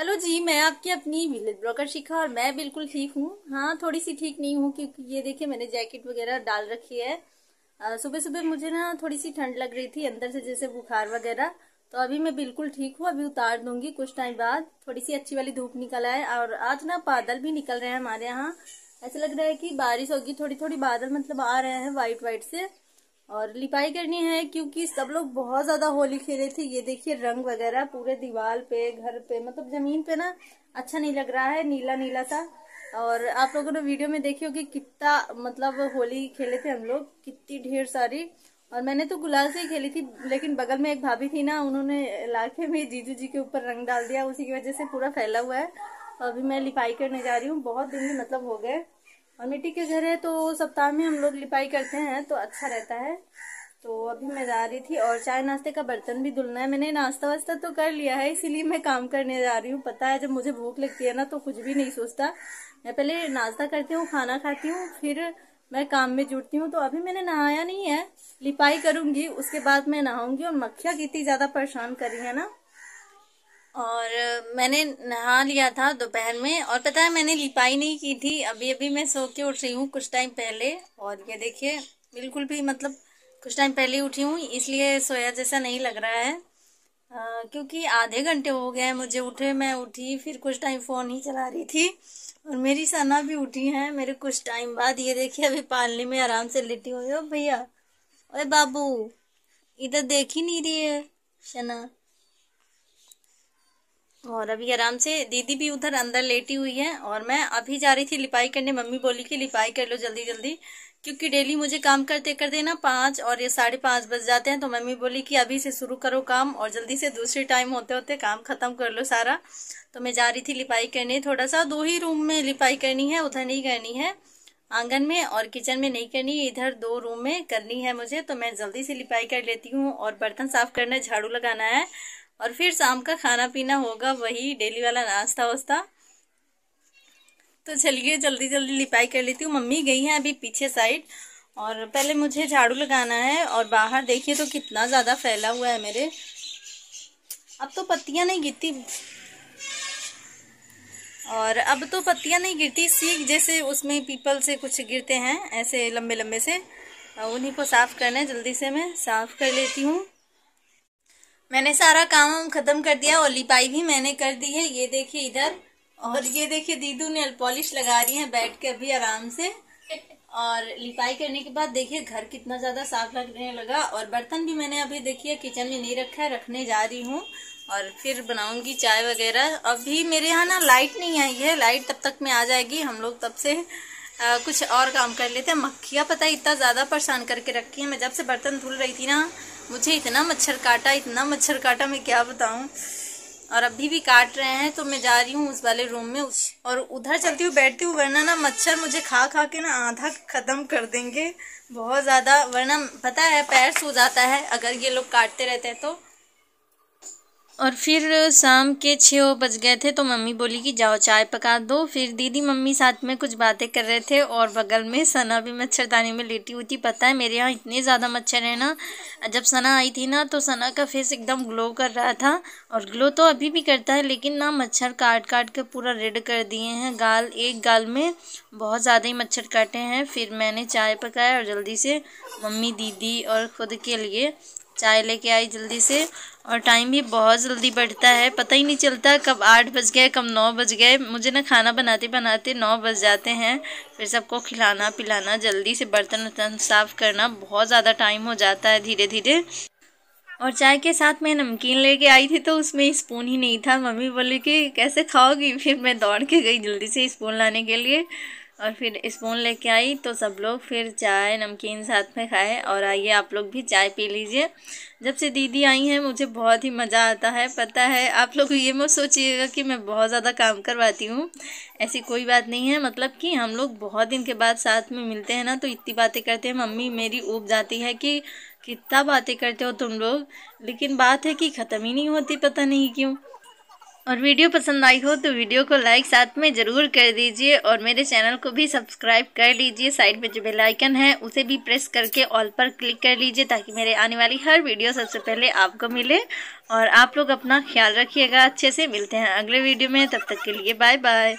hello जी मैं आपकी अपनी विलेज ब्रोकर शिखा और मैं बिल्कुल ठीक हूँ हाँ थोड़ी सी ठीक नहीं हूँ क्योंकि ये देखिए मैंने जैकेट वगैरह डाल रखी है सुबह सुबह मुझे ना थोड़ी सी ठंड लग रही थी अंदर से जैसे बुखार वगैरह तो अभी मैं बिल्कुल ठीक हूँ अभी उतार दूंगी कुछ टाइम बाद थोड़ी सी अच्छी वाली धूप निकल आए और आज ना बादल भी निकल रहे हैं हमारे यहाँ ऐसा लग रहा है कि बारिश होगी थोड़ी थोड़ी बादल मतलब आ रहे हैं वाइट वाइट से और लिपाई करनी है क्योंकि सब लोग बहुत ज्यादा होली खेले थे ये देखिए रंग वगैरह पूरे दीवार पे घर पे मतलब जमीन पे ना अच्छा नहीं लग रहा है नीला नीला सा और आप लोगों ने वीडियो में देखी होगी कितना मतलब होली खेले थे हम लोग कितनी ढेर सारी और मैंने तो गुलाल से ही खेली थी लेकिन बगल में एक भाभी थी ना उन्होंने लाके में जीजू जी के ऊपर रंग डाल दिया उसी की वजह से पूरा फैला हुआ है अभी मैं लिपाई करने जा रही हूँ बहुत दिन भी मतलब हो गए और मिट्टी के घर है तो सप्ताह में हम लोग लिपाई करते हैं तो अच्छा रहता है तो अभी मैं जा रही थी और चाय नाश्ते का बर्तन भी धुलना है मैंने नाश्ता वास्ता तो कर लिया है इसीलिए मैं काम करने जा रही हूँ पता है जब मुझे भूख लगती है ना तो कुछ भी नहीं सोचता मैं पहले नाश्ता करती हूँ खाना खाती हूँ फिर मैं काम में जुटती हूँ तो अभी मैंने नहाया नहीं है लिपाई करूंगी उसके बाद मैं नहाऊंगी और मक्खियाँ कितनी ज्यादा परेशान करी है ना और मैंने नहा लिया था दोपहर में और पता है मैंने लिपाई नहीं की थी अभी अभी मैं सो के उठ रही हूँ कुछ टाइम पहले और ये देखिए बिल्कुल भी मतलब कुछ टाइम पहले उठी हूँ इसलिए सोया जैसा नहीं लग रहा है आ, क्योंकि आधे घंटे हो गए मुझे उठे मैं उठी फिर कुछ टाइम फ़ोन ही चला रही थी और मेरी सना भी उठी है मेरे कुछ टाइम बाद ये देखिए अभी पालने में आराम से लेटी हुई हो भैया अरे बाबू इधर देख ही नहीं रही है सना और अभी आराम से दीदी भी उधर अंदर लेटी हुई है और मैं अभी जा रही थी लिपाई करने मम्मी बोली कि लिपाई कर लो जल्दी जल्दी क्योंकि डेली मुझे काम करते करते ना पाँच और ये साढ़े पाँच बज जाते हैं तो मम्मी बोली कि अभी से शुरू करो काम और जल्दी से दूसरे टाइम होते होते काम ख़त्म कर लो सारा तो मैं जा रही थी लिपाई करने थोड़ा सा दो ही रूम में लिपाई करनी है उधर नहीं करनी है आंगन में और किचन में नहीं करनी इधर दो रूम में करनी है मुझे तो मैं जल्दी से लिपाई कर लेती हूँ और बर्तन साफ करना झाड़ू लगाना है और फिर शाम का खाना पीना होगा वही डेली वाला नाश्ता वास्ता तो चलिए जल्दी जल्दी लिपाई कर लेती हूँ मम्मी गई हैं अभी पीछे साइड और पहले मुझे झाड़ू लगाना है और बाहर देखिए तो कितना ज़्यादा फैला हुआ है मेरे अब तो पत्तियाँ नहीं गिरती और अब तो पत्तियाँ नहीं गिरती सीख जैसे उसमें पीपल से कुछ गिरते हैं ऐसे लंबे लंबे से उन्हीं को साफ़ करना है जल्दी से मैं साफ़ कर लेती हूँ मैंने सारा काम खत्म कर दिया और लिपाई भी मैंने कर दी है ये देखिए इधर और ये देखिए दीदू ने पॉलिश लगा रही है बैठ के अभी आराम से और लिपाई करने के बाद देखिए घर कितना ज्यादा साफ लगने लगा और बर्तन भी मैंने अभी देखिए किचन में नहीं रखा है रखने जा रही हूँ और फिर बनाऊंगी चाय वगैरह अभी मेरे यहाँ ना लाइट नहीं आई है लाइट तब तक में आ जाएगी हम लोग तब से आ, कुछ और काम कर लेते हैं मक्खियाँ पता है इतना ज़्यादा परेशान करके रखी है मैं जब से बर्तन धुल रही थी ना मुझे इतना मच्छर काटा इतना मच्छर काटा मैं क्या बताऊँ और अभी भी काट रहे हैं तो मैं जा रही हूँ उस वाले रूम में उस और उधर चलती हूँ बैठती हूँ वरना ना मच्छर मुझे खा खा के ना आधा ख़त्म कर देंगे बहुत ज़्यादा वरना पता है पैर सो जाता है अगर ये लोग काटते रहते हैं तो और फिर शाम के छः बज गए थे तो मम्मी बोली कि जाओ चाय पका दो फिर दीदी मम्मी साथ में कुछ बातें कर रहे थे और बगल में सना भी मच्छरदानी में लेटी हुई थी पता है मेरे यहाँ इतने ज़्यादा मच्छर हैं ना जब सना आई थी ना तो सना का फेस एकदम ग्लो कर रहा था और ग्लो तो अभी भी करता है लेकिन ना मच्छर काट काट के पूरा रेड कर दिए हैं गाल एक गाल में बहुत ज़्यादा ही मच्छर काटे हैं फिर मैंने चाय पकाया और जल्दी से मम्मी दीदी और ख़ुद के लिए चाय लेके आई जल्दी से और टाइम भी बहुत जल्दी बढ़ता है पता ही नहीं चलता कब आठ बज गए कब नौ बज गए मुझे ना खाना बनाते बनाते नौ बज जाते हैं फिर सबको खिलाना पिलाना जल्दी से बर्तन वर्तन साफ़ करना बहुत ज़्यादा टाइम हो जाता है धीरे धीरे और चाय के साथ मैं नमकीन लेके आई थी तो उसमें स्पून ही नहीं था मम्मी बोली कि कैसे खाओगी फिर मैं दौड़ के गई जल्दी से स्पून लाने के लिए और फिर स्पून लेके आई तो सब लोग फिर चाय नमकीन साथ में खाए और आइए आप लोग भी चाय पी लीजिए जब से दीदी आई हैं मुझे बहुत ही मज़ा आता है पता है आप लोग ये मत सोचिएगा कि मैं बहुत ज़्यादा काम करवाती हूँ ऐसी कोई बात नहीं है मतलब कि हम लोग बहुत दिन के बाद साथ में मिलते हैं ना तो इतनी बातें करते हैं मम्मी मेरी ऊब जाती है कि कितना बातें करते हो तुम लोग लेकिन बात है कि ख़त्म ही नहीं होती पता नहीं क्यों और वीडियो पसंद आई हो तो वीडियो को लाइक साथ में ज़रूर कर दीजिए और मेरे चैनल को भी सब्सक्राइब कर लीजिए साइड में जो बेल आइकन है उसे भी प्रेस करके ऑल पर क्लिक कर लीजिए ताकि मेरे आने वाली हर वीडियो सबसे पहले आपको मिले और आप लोग अपना ख्याल रखिएगा अच्छे से मिलते हैं अगले वीडियो में तब तक के लिए बाय बाय